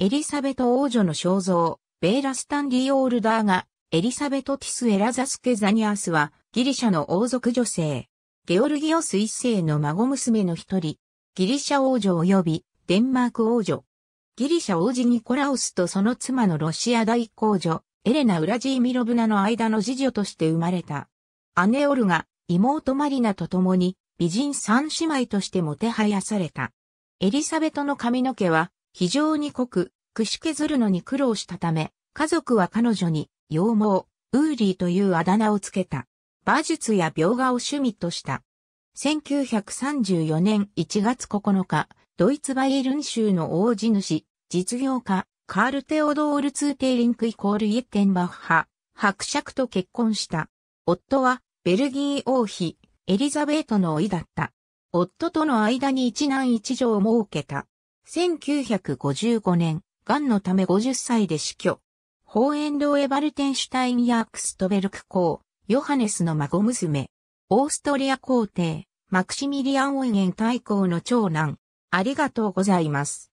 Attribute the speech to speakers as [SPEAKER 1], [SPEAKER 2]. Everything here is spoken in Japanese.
[SPEAKER 1] エリサベト王女の肖像、ベーラ・スタンディオールダーが、エリサベト・ティス・エラ
[SPEAKER 2] ザスケ・ザニアスは、ギリシャの王族女性。ゲオルギオス一世の孫娘の一人。ギリシャ王女及び、デンマーク王女。ギリシャ王子ニコラウスとその妻のロシア大公女、エレナ・ウラジーミロブナの間の次女として生まれた。姉オルが、妹マリナと共に、美人三姉妹としてもてはやされた。エリサベトの髪の毛は、非常に濃く、くし削るのに苦労したため、家族は彼女に、羊毛、ウーリーというあだ名をつけた。馬術や描画を趣味とした。1934年1月9日、ドイツバイエルン州の大地主、実業家、カール・テオドール・ツーテイリンクイコール・イエッテンバッハ、伯爵と結婚した。夫は、ベルギー王妃、エリザベートのいだった。夫との間に一男一女を設けた。1955年、癌のため50歳で死去。ホーエンドエ・バルテンシュタイン・ヤークストベルク公、ヨハネスの孫娘、オーストリア皇帝、マクシミリアン・オイ
[SPEAKER 1] ゲン大公の長男、ありがとうございます。